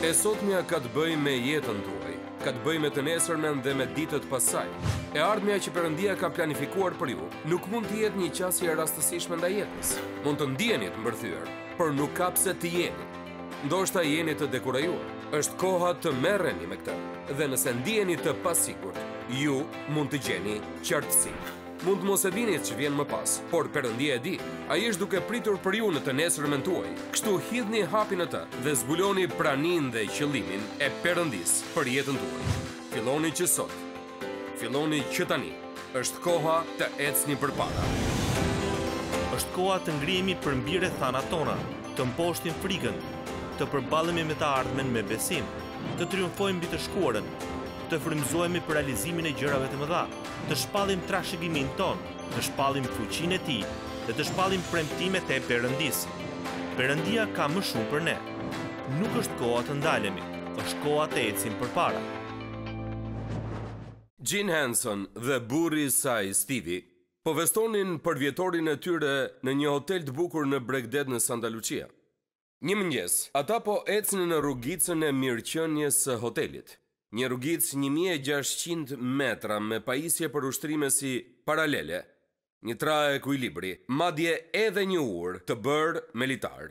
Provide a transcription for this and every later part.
E sot mja ka të bëj me jetën tuaj, ka të bëj me të nesërmen dhe me ditët pasaj. E ardhmja që përëndia ka planifikuar për ju, nuk mund të jetë një qasje rastësishme nda jetës. Mund të ndjenit më bërthyër, për nuk ka pse të jeni. Ndo është ta të dekurajuar, është koha të merreni me këta, dhe nëse ndjenit të pasikur, ju mund të gjeni qartësikë mund mos e dini që vjen më pas, por përëndje e di, a ish duke pritur për ju në të nesër më tuaj, kështu hidhni hapin e të dhe zbuloni pranin dhe qëlimin e përëndis për jetën tuaj. Filoni që sot, filoni që tani, është koha të ecni për para. është koha të ngrimi për mbire thana tona, të mposhtin frikën, të përbalemi me të ardhmen me besim, të triumfojmë bitë shkuarën, të frymzohemi për realizimin e gjërave të mëdha, të shpallim trashegimin ton, të shpallim fuqinë e tij dhe të shpallim premtimet e përëndis. Perëndia ka më shumë për ne. Nuk është koha të ndalemi, është koha të ecim përpara. Jean Hanson dhe burri i saj Stevie po për vjetorin e tyre në një hotel të bukur në Bregdet në Santa Lucia. Një mëngjes, ata po ecin në rrugicën e mirëqenies së hotelit një rrugic 1600 metra me pajisje për ushtrime si paralele, një tra e kujlibri, madje edhe një ur të bërë militar.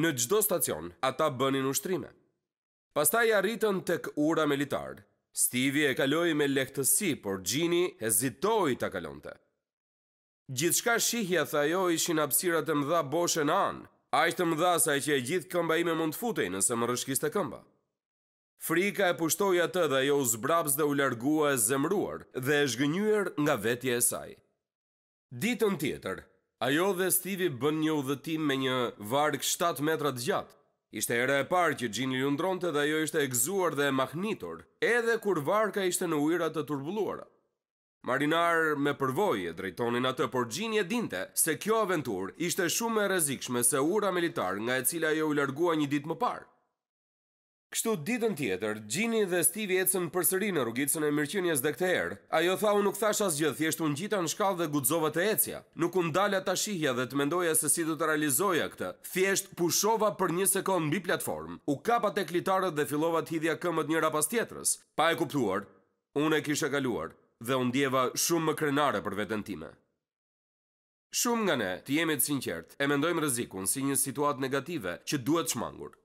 Në gjdo stacion, ata bënin ushtrime. Pasta i arritën tek ura militar. Stivi e kaloi me lehtësi, por Gjini hezitoi të kalonte. Gjithë shka shihja tha jo ishin apsirat e mdha boshe në anë, ishtë mdha sa e që e gjithë këmba ime mund të futej nëse më rëshkiste këmba. Frika e pushtoi atë dhe ajo u zbrapsë dhe u largua e zemruar dhe e zhgënjur nga vetja e saj. Ditën tjetër, ajo dhe Stivi bën një udhëtim me një varg 7 metra të gjatë. Ishte era e parë që Gjini lundronte dhe ajo ishte e gëzuar dhe e mahnitur, edhe kur varka ishte në ujëra të turbulluara. Marinar me përvojë drejtonin atë por Gjini e dinte se kjo aventur ishte shumë e rrezikshme se ura militar nga e cila ajo u largua një ditë më parë. Kështu ditën tjetër, Gjini dhe Stivi ecën përsëri në rrugicën e mirqenjes dhe këtë herë. Ajo tha u nuk thash asgjë, thjesht u ngjita në shkallë dhe guxova të ecja. Nuk u ndala ta shihja dhe të mendoja se si do të realizoja këtë. Thjesht pushova për një sekond mbi platformë. U kapa tek litarët dhe fillova të hidhja këmbët njëra pas tjetrës. Pa e kuptuar, unë e kisha kaluar dhe u ndjeva shumë më krenare për veten time. Shumë nga ne, të jemi të sinqertë, e mendojmë rrezikun si një situatë negative që duhet çmangur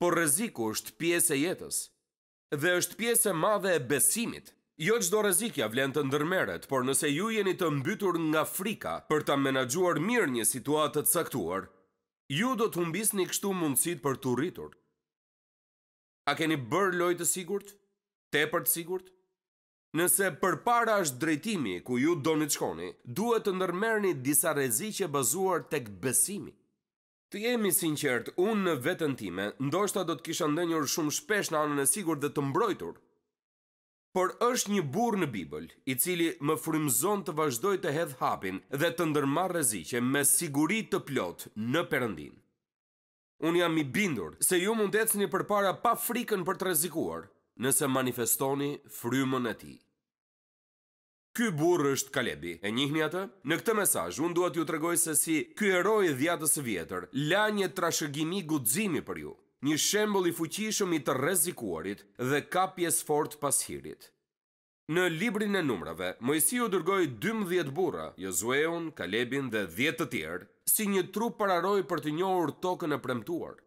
por rreziku është pjesë e jetës dhe është pjesë e madhe e besimit. Jo çdo rrezik ja vlen të ndërmerret, por nëse ju jeni të mbytur nga frika për ta menaxhuar mirë një situatë të caktuar, ju do të humbisni kështu mundësitë për të rritur. A keni bërë lojë të sigurt? Tepër të sigurt? Nëse përpara është drejtimi ku ju doni të shkoni, duhet të ndërmerrni disa rreziqe bazuar tek besimi. Të jemi sinqert, unë në vetën time, ndoshta do të kisha ndenjur shumë shpesh në anën e sigur dhe të mbrojtur. Por është një bur në Bibël, i cili më frymëzon të vazhdoj të hedh hapin dhe të ndërmarr rreziqe me siguri të plot në Perëndin. Un jam i bindur se ju mund të ecni përpara pa frikën për të rrezikuar, nëse manifestoni frymën e tij. Ky burr është Kalebi. E njihni atë? Në këtë mesazh unë dua t'ju tregoj se si ky hero i dhjatës së vjetër la një trashëgimi guximi për ju, një shembull i fuqishëm i të rrezikuarit dhe ka pjesë fort pas hirit. Në librin e numrave, Mojsiu dërgoi 12 burra, Josueun, Kalebin dhe 10 të tjerë, si një trup pararoj për të njohur tokën e premtuar.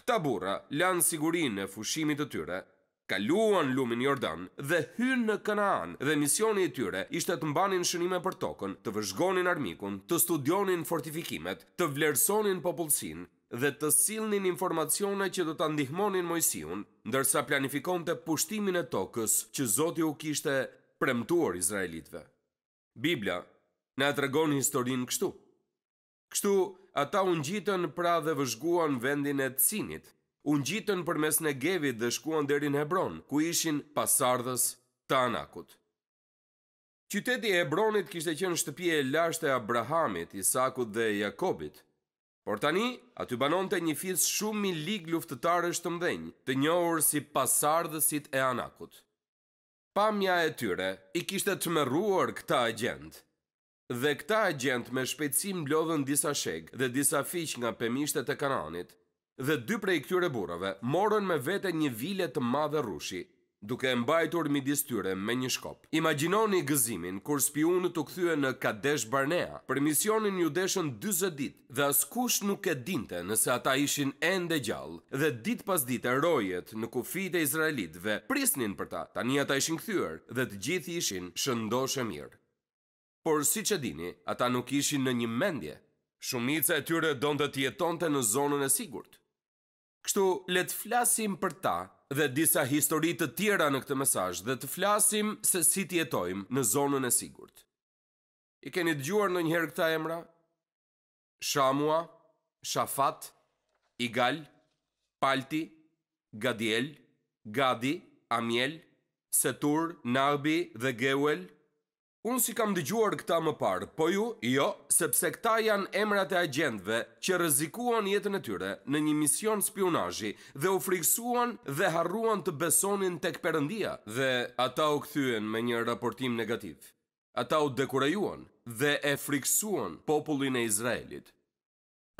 Këta burra lanë sigurinë e fushimit të tyre kaluan lumin Jordan dhe hynë në Kanaan dhe misioni e tyre ishte të mbanin shënime për tokën, të vëzhgonin armikun, të studionin fortifikimet, të vlerësonin popullësin dhe të silnin informacione që do të ndihmonin Mojsiun, ndërsa planifikon të pushtimin e tokës që Zoti u kishte premtuar Izraelitve. Biblia në tregon historin kështu. Kështu, ata unë gjitën pra dhe vëzhguan vendin e sinit, unë gjitën për mes në gevit dhe shkuan derin Hebron, ku ishin pasardhës të anakut. Qyteti e Hebronit kishte qenë shtëpje e lashtë e Abrahamit, Isakut dhe Jakobit, por tani aty banon të një fis shumë mi lig luftëtarës të mdhenjë, të njohur si pasardhësit e anakut. Pamja e tyre i kishte të mëruar këta agent, dhe këta agent me shpejtësim mblodhën disa sheg dhe disa fiq nga pëmishtet e kananit dhe dy prej këtyre burave morën me vete një vile të madhe rushi, duke e mbajtur midis tyre me një shkop. Imaginoni gëzimin kur spiunë të këthyë në Kadesh Barnea, për misionin një deshën 20 dit dhe askush nuk e dinte nëse ata ishin ende gjallë dhe dit pas dit e rojet në kufit e Izraelitve prisnin për ta, tani ata ishin këthyër dhe të gjithi ishin shëndosh e mirë. Por si që dini, ata nuk ishin në një mendje. Shumica e tyre donë të tjetonte në zonën e sigurt, Kështu le të flasim për ta dhe disa histori të tjera në këtë mesazh dhe të flasim se si të jetojmë në zonën e sigurt. I keni dëgjuar ndonjëherë këta emra? Shamua, Shafat, Igal, Palti, Gadiel, Gadi, Amiel, Setur, Nabi dhe Geuel, Unë si kam dëgjuar këta më parë, po ju, jo, sepse këta janë emrat e agentve që rëzikuan jetën e tyre në një mision spionajji dhe u friksuan dhe harruan të besonin tek këpërëndia dhe ata u këthyen me një raportim negativ. Ata u dekurajuan dhe e friksuan popullin e Izraelit.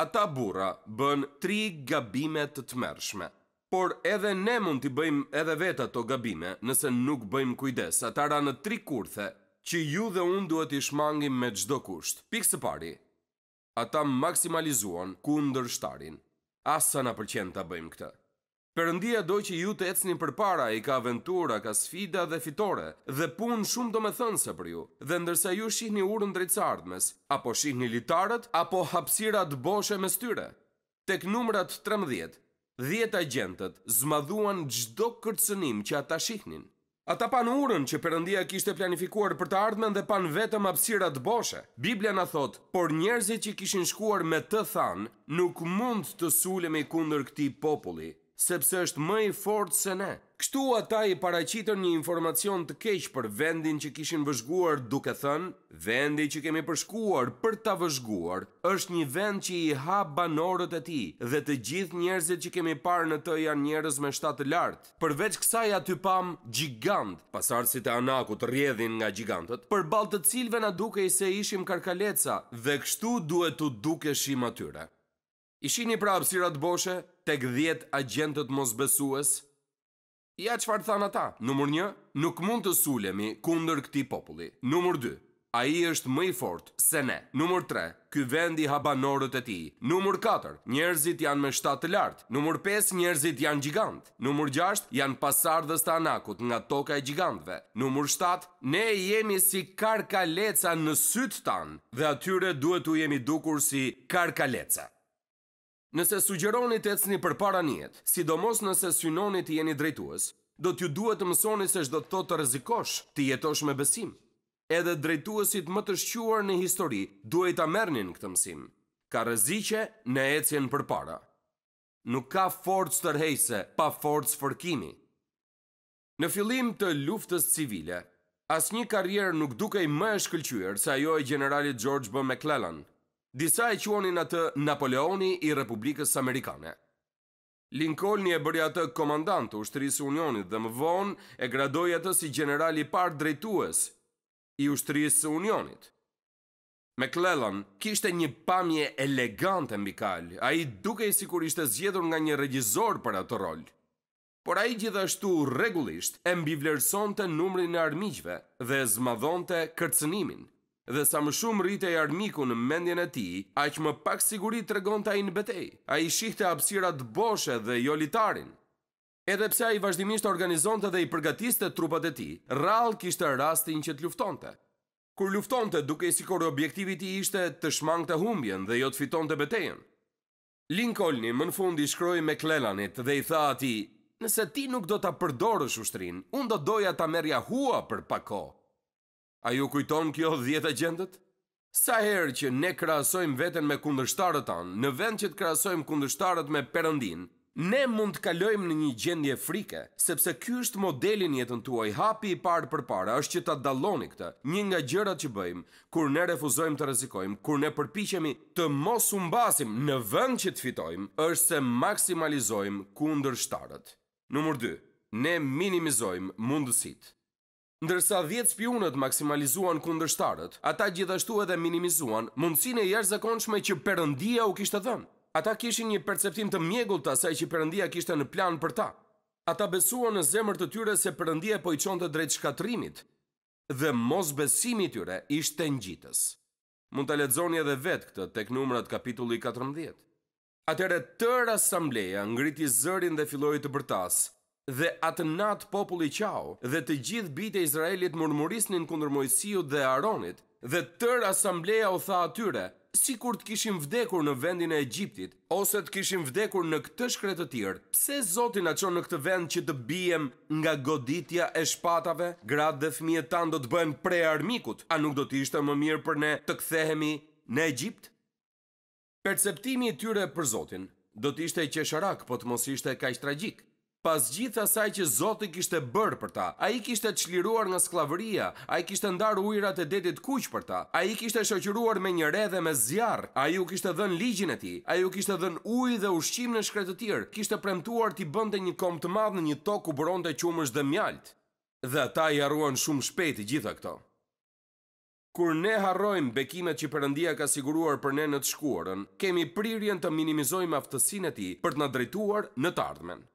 Ata bura bën tri gabimet të të mershme. Por edhe ne mund t'i bëjmë edhe vetë ato gabime nëse nuk bëjmë kujdes. Ata ra në tri kurthe që ju dhe unë duhet i shmangim me gjdo kusht. Pikë së pari, ata maksimalizuan ndër shtarin. Asa na përqen të bëjmë këtë. Përëndia doj që ju të ecni për para, i ka aventura, ka sfida dhe fitore, dhe punë shumë do me thënë se për ju, dhe ndërsa ju shihni urën ardhmes, apo shihni litarët, apo hapsirat boshe me styre. Tek numrat 13, 10 agentët zmadhuan gjdo kërcënim që ata shihnin. Ata pan urën që përëndia kishte planifikuar për të ardhmen dhe pan vetëm apsirat boshe. Biblia në thotë, por njerëzit që kishin shkuar me të thanë, nuk mund të sulemi i kundër këti populli, sepse është më i fort se ne. Kështu ata i paraqitën një informacion të keq për vendin që kishin vëzhguar, duke thënë, vendi që kemi përshkuar për ta vëzhguar është një vend që i ha banorët e tij dhe të gjithë njerëzit që kemi parë në të janë njerëz me shtatë lartë. Përveç kësaj aty pam gjigant, pasardhësit e Anakut rrjedhin nga gjigantët, përballë të cilëve na dukej se ishim karkaleca dhe kështu duhet të dukeshim atyre. Ishini prapë sirat boshe, tek 10 agentët mosbesues, Ja qëfar të thanë ata? Numër një, nuk mund të sulemi kunder këti populli. Numër dy, a i është mëj fort se ne. Numër tre, ky vendi habanorët e ti. Numër katër, njerëzit janë me shtatë lartë. Numër pes, njerëzit janë gjigantë. Numër gjashtë, janë pasar dhe stanakut nga toka e gjigantëve. Numër shtatë, ne jemi si karkaleca në sytë tanë dhe atyre duhet u jemi dukur si karkaleca. Nëse sugjeroni të ecni për para njët, sidomos nëse synoni të jeni drejtuës, do t'ju duhet të mësoni se shdo të të të rezikosh të jetosh me besim. Edhe drejtuësit më të shquar në histori duhet të mërnin këtë mësim. Ka rezike në ecjen për para. Nuk ka forcë të rhejse, pa forcë fërkimi. Në filim të luftës civile, asë një karrierë nuk dukej më e shkëllqyër se ajo e generalit George B. McClellan, Disa e quonin atë Napoleoni i Republikës Amerikane. Lincolni e bëri atë komandant të ushtrisë Unionit dhe më vonë e gradoi atë si generali i parë drejtues i ushtrisë së Unionit. McClellan kishte një pamje elegante mbi kal, a i duke i si kur ishte zgjedhur nga një regjizor për atë rol. Por a i gjithashtu regullisht e mbivlerëson të numrin e armijgjve dhe zmadhon të kërcënimin dhe sa më shumë rrite e armiku në mendjen e ti, aq më pak sigurit të regon të ajnë betej. A i shihte apsirat boshe dhe jo litarin. Edhe pse a i vazhdimisht organizonte dhe i përgatiste trupat e ti, rral kishte rastin që të luftonte. Kur luftonte duke i sikur objektivit i ishte të shmang të humbjen dhe jo të fiton të betejen. Lincolni më në fund i shkroj me Klelanit dhe i tha ati, nëse ti nuk do të përdorë shushtrin, unë do doja të merja hua për pako. kohë. A ju kujton kjo dhjetë agendët? Sa herë që ne krahasojmë veten me kundërshtarët tanë, në vend që të krahasojmë kundërshtarët me Perëndin, ne mund të kalojmë në një gjendje frike, sepse ky është modeli në jetën tuaj. Hapi i parë përpara është që ta dalloni këtë. Një nga gjërat që bëjmë kur ne refuzojmë të rrezikojmë, kur ne përpiqemi të mos humbasim në vend që të fitojmë, është se maksimalizojmë kundërshtarët. Numër 2, ne minimizojmë mundësitë ndërsa 10 spionët maksimalizuan kundërshtarët, ata gjithashtu edhe minimizuan mundësinë e jashtëzakonshme që Perëndia u kishte dhënë. Ata kishin një perceptim të mjegull të asaj që përëndia kishtë në plan për ta. Ata besua në zemër të tyre se përëndia po i qonë të drejtë shkatrimit dhe mos besimi tyre ishtë të njitës. Mund të ledzoni edhe vetë këtë tek numrat kapitulli 14. Atere tërë asambleja ngriti zërin dhe filoj të bërtasë, dhe atë natë populli qau, dhe të gjithë bitë e Izraelit murmurisnin kundër Mojësiu dhe Aronit, dhe tërë asambleja u tha atyre, si kur të kishim vdekur në vendin e Egjiptit, ose të kishim vdekur në këtë shkretë të tjirë, pse Zotin a qonë në këtë vend që të bijem nga goditja e shpatave, gratë dhe fmije tanë do të bëhen pre armikut, a nuk do të ishte më mirë për ne të kthehemi në Egjipt? Perceptimi i tyre për Zotin do të ishte qesharak, po të mos ishte kaq tragjik. Pas gjithë asaj që Zotë i kishte bërë për ta, a i kishte të qliruar nga sklavëria, a i kishte ndarë ujrat e detit kuqë për ta, a i kishte shëqyruar me një redhe me zjarë, a ju kishte dhenë ligjin e ti, a ju kishte dhenë ujë dhe ushqim në shkretë të tjërë, kishte premtuar ti bënde një kom të madhë në një tokë ku bëronte qumësh dhe mjaltë. Dhe ta i arruan shumë shpejt i gjitha këto. Kur ne harrojmë bekimet që përëndia ka siguruar për ne në të shkuarën, kemi prirjen të minimizojmë aftësin e për të në drejtuar në të ardhmen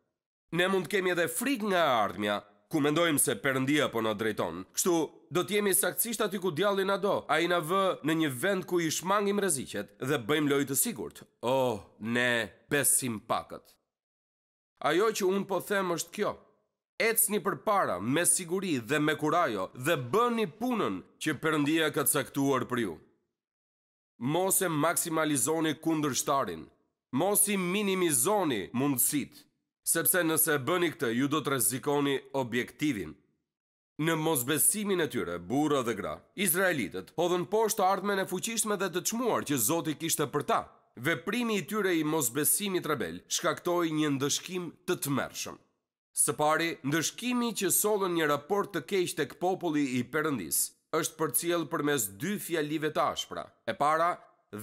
ne mund kemi edhe frik nga ardhmja, ku mendojmë se përëndia po në drejton. Kështu, do të jemi saksisht aty ku djallin a do, a i na vë në një vend ku i shmangim rëzikjet dhe bëjmë lojtë sigurt. oh, ne, besim pakët. Ajo që unë po them është kjo, ets një për para, me siguri dhe me kurajo, dhe bë një punën që përëndia ka të saktuar për ju. Mos e maksimalizoni kundër shtarin, mos i minimizoni mundësitë, sepse nëse bëni këtë, ju do të rrezikoni objektivin. Në mosbesimin e tyre, burra dhe gra, izraelitët hodhën poshtë ardhme e fuqishme dhe të çmuar që Zoti kishte për ta. Veprimi i tyre i mosbesimit rebel shkaktoi një ndëshkim të tmerrshëm. Së pari, ndëshkimi që sollën një raport të keq tek populli i Perëndis, është përcjell përmes dy fjalive të ashpra. E para,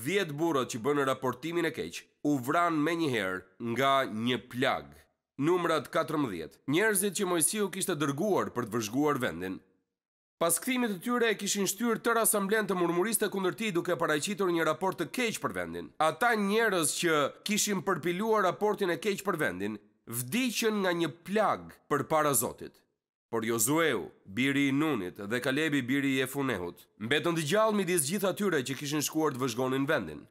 10 burrat që bënë raportimin e keq, u vranë menjëherë nga një plagë. Numrat 14. Njerëzit që Mojsiu kishte dërguar për të vëzhguar vendin. Pas kthimit të tyre e kishin shtyrë tërë asamblen të murmuriste kundër tij duke paraqitur një raport të keq për vendin. Ata njerëz që kishin përpiluar raportin e keq për vendin, vdiqën nga një plag për para Zotit. Por Jozueu, biri i Nunit dhe Kalebi biri i Jefunehut, mbetën të gjallë midis gjithë atyre që kishin shkuar të vëzhgonin vendin.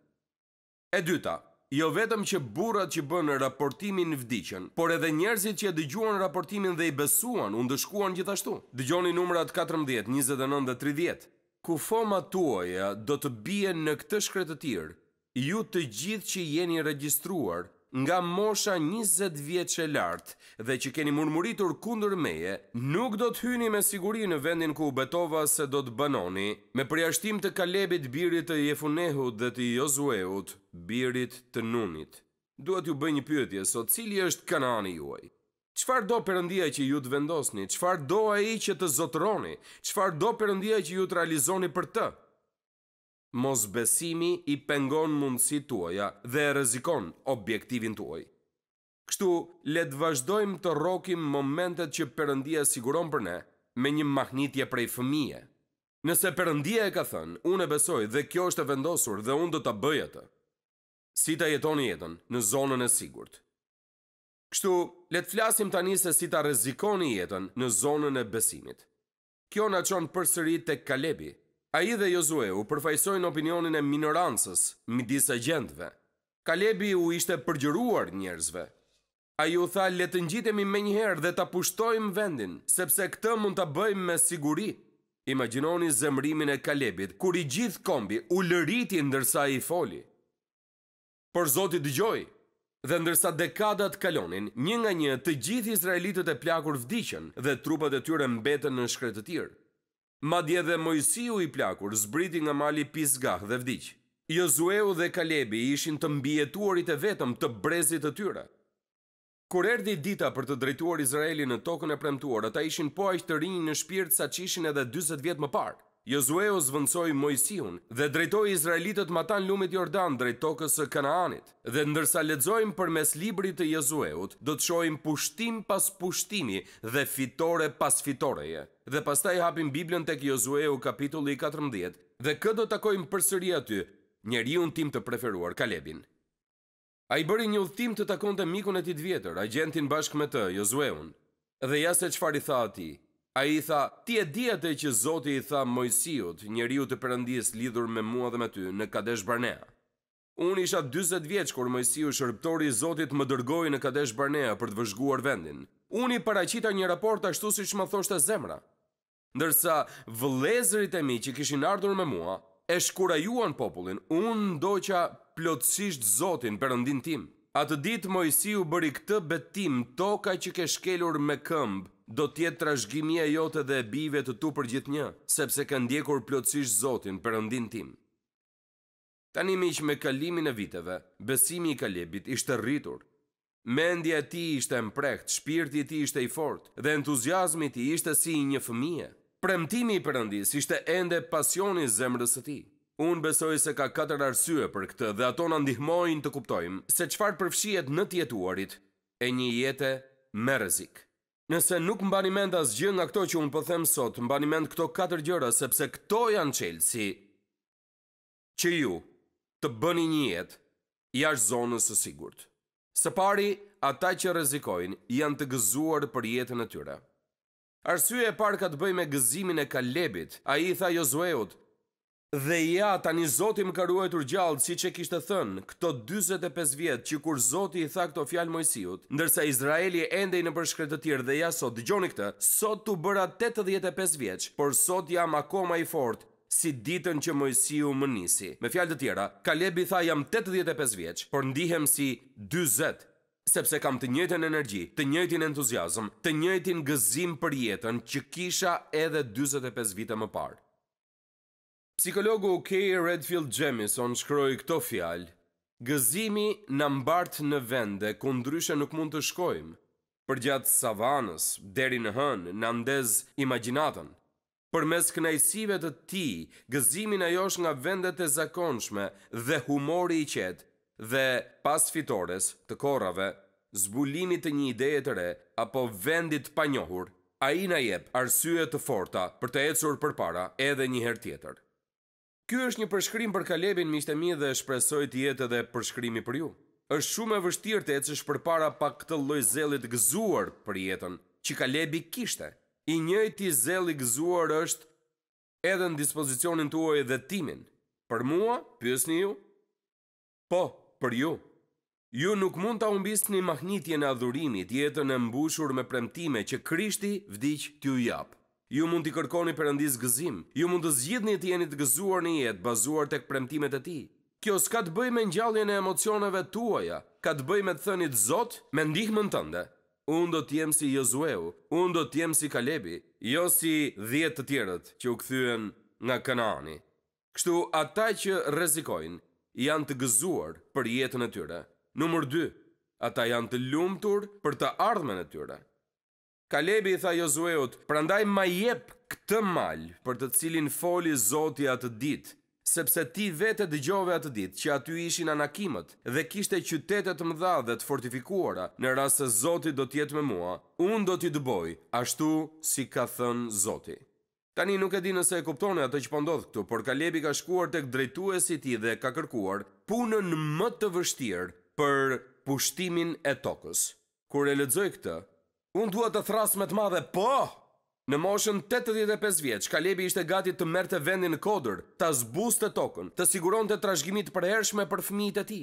E dyta, jo vetëm që burat që bënë raportimin në vdicën, por edhe njerëzit që dëgjuan raportimin dhe i besuan, unë dëshkuan gjithashtu. Dëgjoni numrat 14, 29 dhe 30. Ku foma tuaja do të bje në këtë shkretë të ju të gjithë që jeni registruar, nga mosha 20 vjetë që lartë dhe që keni murmuritur kundër meje, nuk do të hyni me siguri në vendin ku betova se do të banoni, me përjashtim të kalebit birit të jefunehut dhe të jozueut, birit të nunit. Duhet ju bëj një pyetje, so cili është kanani juaj? Qfar do përëndia që ju të vendosni? Qfar do a i që të zotroni? Qfar do përëndia që ju të realizoni për të? Mos besimi i pengon mundësi tuaja dhe e rezikon objektivin tuaj. Kështu, letë vazhdojmë të rokim momentet që përëndia siguron për ne me një mahnitje prej fëmije. Nëse përëndia e ka thënë, unë e besoj dhe kjo është e vendosur dhe unë do të bëjë të. Si të jetoni jetën në zonën e sigurt. Kështu, letë flasim tani se si të rezikoni jetën në zonën e besimit. Kjo në qonë përsërit të Kalebi, A i dhe Jozue u përfajsojnë opinionin e minorancës, midis e gjendve. Kalebi u ishte përgjëruar njerëzve. A ju tha letën gjitemi me njëherë dhe të pushtojmë vendin, sepse këtë mund të bëjmë me siguri. Imaginoni zemrimin e Kalebit, kur i gjithë kombi u lëriti ndërsa i foli. Por Zotit dëgjoj, dhe ndërsa dekadat kalonin, një nga një të gjithë Izraelitët e plakur vdichen dhe trupat e tyre mbetën në shkretë tjërë. Ma dje dhe Mojësiu i plakur zbriti nga mali Pisgah dhe vdiq. Jozueu dhe Kalebi ishin të mbjetuarit e vetëm të brezit të tyre. Kur erdi dita për të drejtuar Izraeli në tokën e premtuar, ata ishin po aqë të rinjë në shpirt sa që ishin edhe 20 vjetë më parë. Jozue o zvëndsoj Mojësion dhe drejtoj Izraelitët matan lumit Jordan drejt tokës së Kanaanit. Dhe ndërsa ledzojmë për mes librit të Jozueut, do të shojmë pushtim pas pushtimi dhe fitore pas fitoreje. Dhe pastaj hapim Biblion tek kjozueu kapitulli 14 dhe këtë do takojmë për sëri aty njeri unë tim të preferuar Kalebin. A i bëri një uthtim të takon të mikun e tit vjetër, a gjentin bashkë me të, Jozueun, dhe ja se qëfar i tha ati, A i tha, ti e djetë e që Zoti i tha Mojësijut, njeriu të përëndis lidhur me mua dhe me ty në Kadesh Barnea. Unë isha 20 vjeqë kur Mojësiju shërptori Zotit më dërgoj në Kadesh Barnea për të vëzhguar vendin. Unë i paracita një raport ashtu si më thoshtë e zemra. Ndërsa, vëlezërit e mi që kishin ardhur me mua, e shkura juan popullin, unë ndoqa plotësisht Zotin përëndin tim. Atë ditë Mojësiju bëri këtë betim toka që ke shkelur me këmbë, do tjetë trashgimia jote dhe e bive të tu për gjithë një, sepse ka ndjekur plotësish Zotin për ndin tim. Tanimi me kalimin e viteve, besimi i kalibit ishte rritur, mendja ti ishte emprekt, shpirti ti ishte i fort, dhe entuziasmi ti ishte si një fëmije. Premtimi i përëndis ishte ende pasionis zemrës të ti. Unë besoj se ka katër arsye për këtë dhe ato në ndihmojnë të kuptojmë se qfar përfshiet në tjetuarit e një jetë me rëzikë. Nëse nuk mbani mend as gjë nga këto që unë pëthem po sot, mbani mend këto katër gjëra, sepse këto janë qelë si që ju të bëni një jetë ashtë zonës së sigurt. Së pari, ata që rezikojnë janë të gëzuar për jetën e tyre. Arsye e parë ka të bëj me gëzimin e Kalebit, a i tha Jozueut, Dhe ja, tani Zoti më ka ruajtur gjallë, siç e kishte thënë, këto 45 vjet që kur Zoti i tha këto fjalë Mojsiut, ndërsa Izraeli ende në përshkret të tjerë dhe ja sot dëgjoni këtë, sot u bëra 85 vjeç, por sot jam akoma i fort si ditën që Mojsiu më nisi. Me fjalë të tjera, Kalebi tha jam 85 vjeç, por ndihem si 40 sepse kam të njëjtën energji, të njëjtin entuziazëm, të njëjtin gëzim për jetën që kisha edhe 45 vite më parë. Psikologu K. Redfield Jemison shkroj këto fjalë, gëzimi në mbartë në vende ku ndryshe nuk mund të shkojmë, për gjatë savanës, deri në hënë, në ndez imaginatën. Për mes kënajsive të ti, gëzimi në josh nga vendet e zakonshme dhe humori i qetë dhe pas fitores të korave, zbulimit të një ideje të re apo vendit pa njohur, a i në jep arsye të forta për të ecur për para edhe një herë tjetër. Ky është një përshkrim për Kalebin miqtë mi dhe shpresoj të jetë edhe përshkrimi për ju. Është shumë e vështirë të ecësh përpara pa këtë lloj zelli të gëzuar për jetën që Kalebi kishte. I njëjti zell i gëzuar është edhe në dispozicionin tuaj dhe timin. Për mua, pyesni ju. Po, për ju. Ju nuk mund ta humbisni mahnitjen e adhurimit, jetën e mbushur me premtime që Krishti vdiq t'ju jap. Ju mund t'i kërkoni përëndis gëzim, ju mund të zgjidhni të jeni të gëzuar një jetë bazuar të këpremtimet e ti. Kjo s'ka të bëj me njallin e emocioneve tuaja, ka të bëj me të thënit zot me ndihmën tënde. Unë do t'jem si Jozueu, unë do t'jem si Kalebi, jo si dhjetë të tjerët që u këthyen nga Kanani. Kështu, ata që rezikojnë, janë të gëzuar për jetën e tyre. Numër 2, ata janë të lumëtur për të ardhmen e tyre. Kalebi i tha Jozueut, prandaj ma jep këtë mal për të cilin foli Zoti atë ditë, sepse ti vetë dëgjove atë ditë që aty ishin anakimët dhe kishte qytete të mëdha dhe të fortifikuara. Në rast se Zoti do të jetë me mua, unë do t'i dëboj, ashtu si ka thënë Zoti. Tani nuk e di nëse e kuptone atë që po ndodh këtu, por Kalebi ka shkuar tek drejtuesi i tij dhe ka kërkuar punën më të vështirë për pushtimin e tokës. Kur e ledzoj këtë, Unë duhet të thrasë me të madhe, po! Në moshën 85 vjeç, shkalebi ishte gati të merte vendin në kodër, të zbus të tokën, të siguron të trashgjimit për hershme për fëmijit e ti.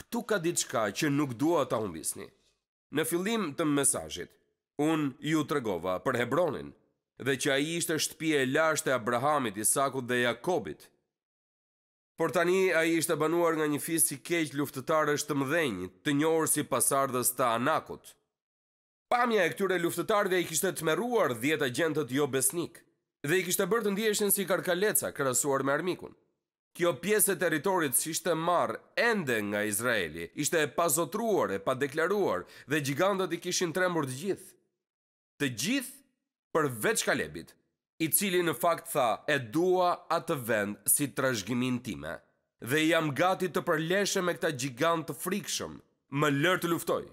Këtu ka ditë shka që nuk dua ta humbisni. Në fillim të mesajit, unë ju të regova për Hebronin, dhe që a i ishte shtpje e lasht e Abrahamit, Isakut dhe Jakobit. Por tani a i ishte banuar nga një fisë si keqë luftetarës të mdhenjë, të njohër si pasardës të Anakut. Pamja e këtyre luftëtarve i kishte tmerruar 10 agentët jo besnik, dhe i kishte bërë të ndiheshin si karkaleca krahasuar me armikun. Kjo pjesë e territorit, siç ishte marrë ende nga Izraeli, ishte e pazotruar e pa deklaruar, dhe gjigandët i kishin trembur të gjithë. Të gjithë përveç Kalebit, i cili në fakt tha, "E dua atë vend si trashëgimin time, dhe jam gati të përleshe me këta gjigant të frikshëm, më lër të luftoj."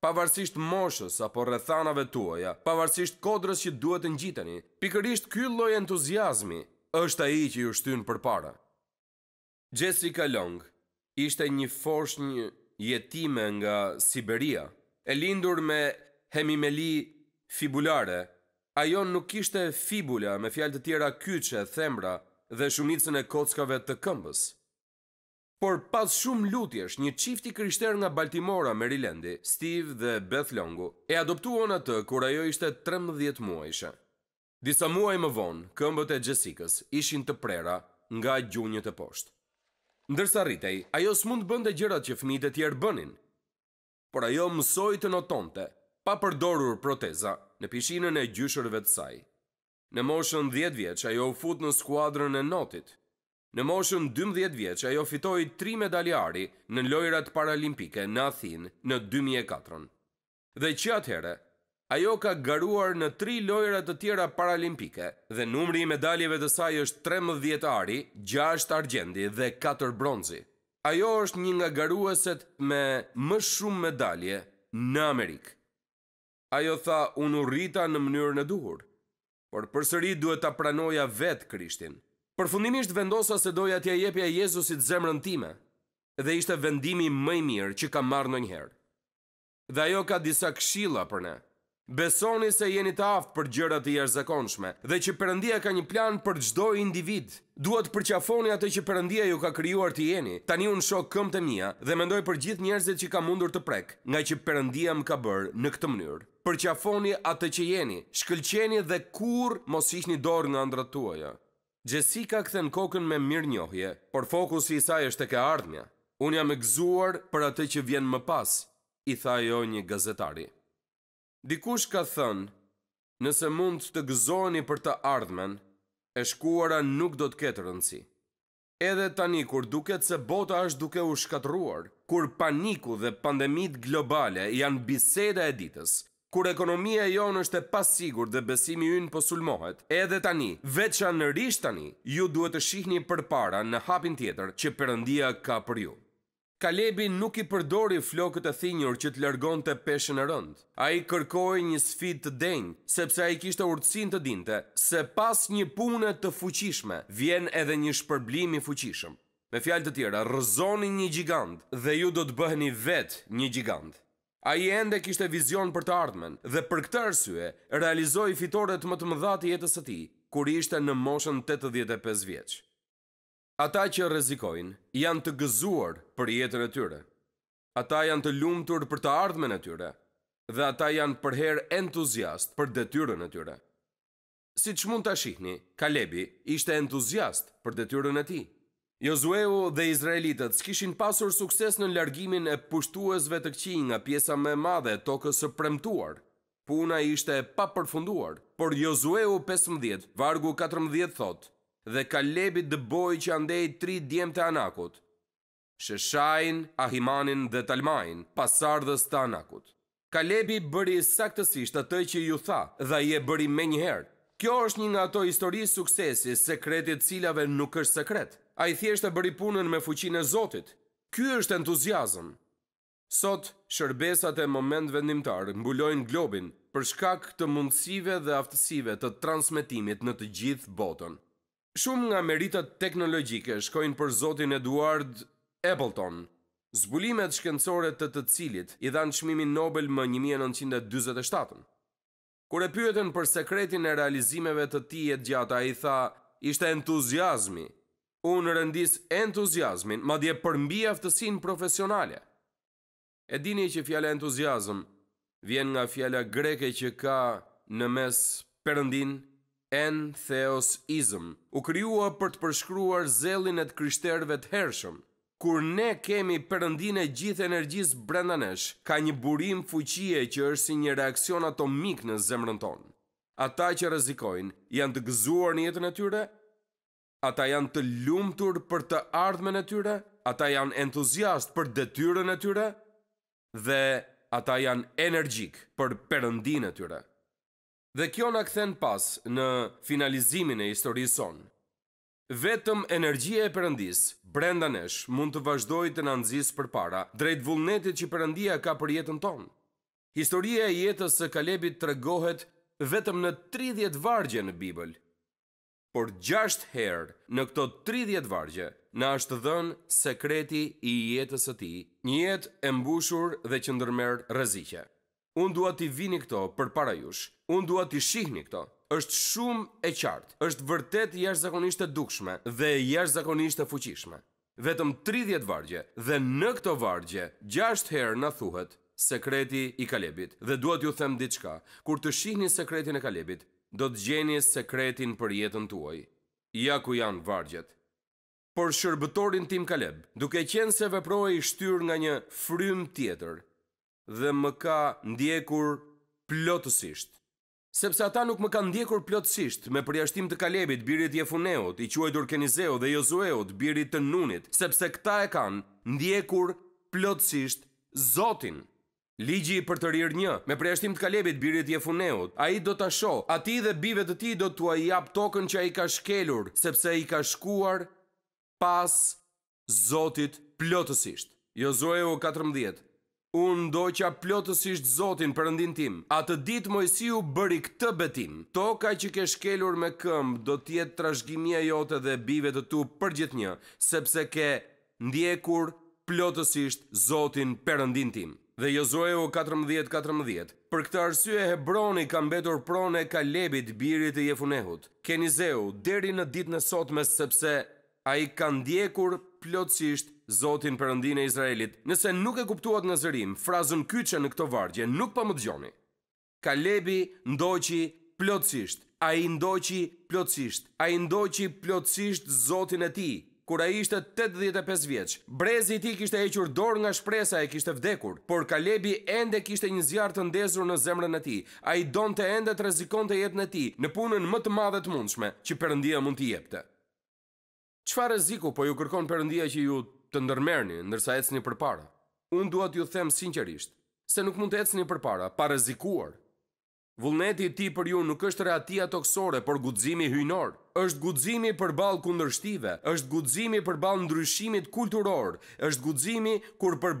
pavarësisht moshës apo rrethanave tuaja, pavarësisht kodrës që duhet të ngjiteni, pikërisht ky lloj entuziazmi është ai që ju shtyn përpara. Jessica Long ishte një foshnjë një jetime nga Siberia, e lindur me hemimeli fibulare. Ajo nuk ishte fibula me fjalë të tjera kyçe, themra dhe shumicën e kockave të këmbës. Por pas shumë lutjesh, një çift i krishterë nga Baltimora, Marylandi, Steve dhe Beth Longu, e adoptuan atë kur ajo ishte 13 muajshe. Disa muaj më vonë, këmbët e Jessica's ishin të prera nga gjunjët e poshtë. Ndërsa rritej, ajo s'mund bënte gjërat që fëmijët e tjerë bënin. Por ajo mësoi të notonte, pa përdorur proteza në pishinën e gjyshërve të saj. Në moshën 10 vjeç ajo u fut në skuadrën e notit, Në moshën 12 vjeç ajo fitoi 3 medaljari në lojrat paralimpike në Athin në 2004 Dhe që atëherë ajo ka garuar në 3 lojrat të tjera paralimpike dhe numri i medaljeve të saj është 13 ari, 6 argjendi dhe 4 bronzi. Ajo është një nga garuaset me më shumë medalje në Amerikë. Ajo tha unë rrita në mënyrë në duhur, por përsëri duhet ta pranoja vetë krishtinë. Përfundimisht vendosa se doja t'ja jepja Jezusit zemrën time dhe ishte vendimi më i mirë që kam marrë ndonjëherë. Dhe ajo ka disa këshilla për ne. Besoni se jeni të aftë për gjëra të jashtëzakonshme dhe që Perëndia ka një plan për çdo individ. Duhet të përqafoni atë që Perëndia ju ka krijuar të jeni. Tani unë shoh këmbët e mia dhe mendoj për gjithë njerëzit që kam mundur të prek, nga që Perëndia më ka bërë në këtë mënyrë. Përqafoni atë që jeni, shkëlqeni dhe kurr mos hiqni dorën nga ndrat tuaja. Jessica këthe në kokën me mirë njohje, por fokus i saj është e ke ardhme, unë jam e gzuar për atë që vjen më pas, i tha jo një gazetari. Dikush ka thënë, nëse mund të gzuoni për të ardhmen, e shkuara nuk do të ketë rëndësi. Edhe tani kur duket se bota është duke u shkatruar, kur paniku dhe pandemit globale janë biseda e ditës, kur ekonomia jonë është e pasigur dhe besimi ynë po sulmohet, Edhe tani, veqa në rishë tani, ju duhet të shihni për para në hapin tjetër që përëndia ka për ju. Kalebi nuk i përdori flokët e thinjur që të lërgon të peshën e rënd. A i kërkoj një sfit të denjë, sepse a i kishtë urtsin të dinte, se pas një punët të fuqishme, vjen edhe një shpërblimi fuqishëm. Me fjalë të tjera, rëzoni një gjigand dhe ju do të bëheni vetë një gjigandë. A i ende kishte vizion për të ardhmen dhe për këtë arsye realizoi fitoret më të mëdha të jetës së tij kur ishte në moshën 85 vjeç. Ata që rrezikojnë janë të gëzuar për jetën e tyre. Ata janë të lumtur për të ardhmen e tyre dhe ata janë përher entuziast për detyrën e tyre. Si që mund të shihni, Kalebi ishte entuziast për detyrën e tij. Jozueu dhe Izraelitët s'kishin pasur sukses në largimin e pushtuesve të këqi nga pjesa më e madhe e tokës së premtuar. Puna ishte e papërfunduar, por Jozueu 15, vargu 14 thotë: "Dhe Kalebi boj që andej 3 djemtë të Anakut, Sheshain, Ahimanin dhe Talmain, pasardhës të Anakut." Kalebi bëri saktësisht atë që ju tha, dhe ai e bëri menjëherë. Kjo është një nga ato histori suksesi, sekretet cilave nuk është sekret a i thjesht e bëri punën me fuqin e Zotit. Ky është entuziasm. Sot, shërbesat e moment vendimtarë mbulojnë globin për shkak të mundësive dhe aftësive të transmitimit në të gjithë botën. Shumë nga meritat teknologjike shkojnë për Zotin Eduard Appleton, zbulimet shkencore të të cilit i dhan çmimin Nobel më 1927. Kur e pyetën për sekretin e realizimeve të tij të gjata, ai tha, "Ishte entuziazmi." unë rëndis entuziasmin, ma dje përmbi aftësin profesionale. E dini që fjale entuziasm vjen nga fjale greke që ka në mes përëndin en theos izm, u kryua për të përshkruar zelin e të kryshterve të hershëm. Kur ne kemi përëndin e gjithë energjisë brendanesh, ka një burim fuqie që është si një reakcion atomik në zemrën tonë. Ata që rezikojnë janë të gëzuar një jetën e tyre Ata janë të lumëtur për të ardhme në tyre, ata janë entuziast për detyre në tyre, dhe ata janë energjik për përëndi e tyre. Dhe kjo në këthen pas në finalizimin e historisë son. Vetëm energjia e përëndis, brenda nesh, mund të vazhdoj të nëndzis për para, drejt vullnetit që përëndia ka për jetën tonë. Historia e jetës së Kalebit të regohet vetëm në 30 vargje në Bibëllë, por 6 herë në këto 30 vargje në ashtë dhënë sekreti i jetës e ti, një jetë e mbushur dhe që ndërmer rëzikje. Unë duat t'i vini këto për para jush, unë duat t'i shihni këto, është shumë e qartë, është vërtet jash zakonisht e dukshme dhe jash zakonisht e fuqishme. Vetëm 30 vargje dhe në këto vargje, 6 herë në thuhet, sekreti i Kalebit. Dhe duat ju them diçka, kur të shihni sekretin e Kalebit, do të gjeni sekretin për jetën tuaj. Ja ku janë vargjet. Por shërbëtorin tim Kaleb, duke qenë se veproi i shtyr nga një frym tjetër dhe më ka ndjekur plotësisht. Sepse ata nuk më kanë ndjekur plotësisht me përjashtim të Kalebit, birit Jefuneut, i quajtur Kenizeu dhe Jozueut, birit të Nunit, sepse këta e kanë ndjekur plotësisht Zotin. Ligji për të rirë një, me preashtim të kalebit birit je funeut, a i do të asho, a ti dhe bive të ti do të a i tokën që a i ka shkelur, sepse i ka shkuar pas Zotit plotësisht. Jozue u 14. Unë do që a plotësisht Zotin për ndin tim, a të ditë mojësiu bëri këtë betim, toka që ke shkelur me këmbë do tjetë trashgimia jote dhe bive të tu për gjithë një, sepse ke ndjekur plotësisht Zotin përëndin tim dhe Jozueu 14.14. Për këtë arsye Hebroni ka mbetur pronë e Kalebit, birit e Jefunehut, Kenizeu, deri në dit në sotme sepse a i ka ndjekur plotësisht Zotin përëndin e Izraelit. Nëse nuk e kuptuat në zërim, frazën kyqe në këto vargje nuk pa po më të gjoni. Kalebi ndoqi plotësisht, a i ndoqi plotësisht, a i ndoqi plotësisht Zotin e ti, kura ishte 85 vjeq. Brezi ti kishte equr dorë nga shpresa e kishte vdekur, por Kalebi ende kishte një zjarë të ndezur në zemrën e ti, a i donë të ende të rezikon të jetë në ti, në punën më të madhe të mundshme, që përëndia mund të jepte. Qfa reziku po ju kërkon përëndia që ju të ndërmerni, ndërsa ecni për para? Unë duat ju them sinqerisht, se nuk mund të ecni për para, pa rezikuar. Vullneti ti për ju nuk është reatia toksore, por gudzimi hyjnor. është gudzimi për kundërshtive, është gudzimi për ndryshimit kulturor, është gudzimi kur për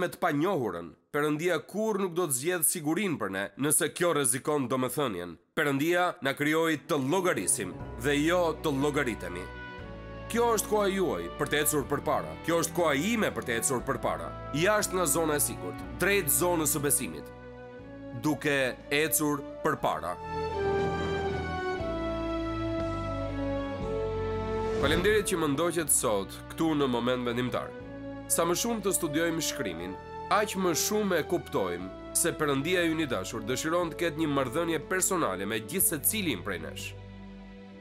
me të panjohurën. Perëndia kur nuk do të zgjedhë sigurin për ne, nëse kjo rezikon do më thënjen. Perëndia na kryoj të logarisim dhe jo të logaritemi. Kjo është koha juaj për të ecur për para. Kjo është koha ime për të ecur përpara, Jashtë nga zona e sigurt, drejt zonës së besimit duke ecur për para. që më ndoqet sot këtu në moment vendimtar. Sa më shumë të studiojmë shkrymin, aq më shumë e kuptojmë se përëndia ju një dashur dëshiron të ketë një mardhënje personale me gjithse cilin prej nesh.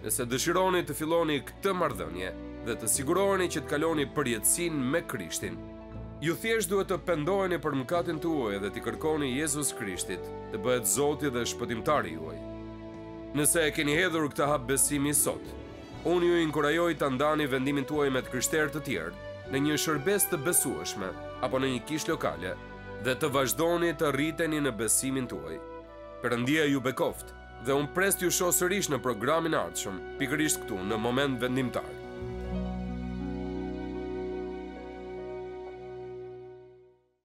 Nëse dëshironi të filoni këtë mardhënje dhe të siguroheni që të kaloni përjetësin me krishtin, Ju thjesht duhet të pendojni për mëkatin të uaj dhe të kërkoni Jezus Krishtit të bëhet Zoti dhe shpëtimtari juaj. Nëse e keni hedhur këtë hap besimi sot, unë ju inkurajoj të ndani vendimin të uaj me të kryshter të tjerë në një shërbes të besueshme apo në një kish lokale dhe të vazhdoni të rriteni në besimin të uaj. Përëndia ju bekoft dhe unë prest ju shosërish në programin artëshëm pikërisht këtu në moment vendimtarë.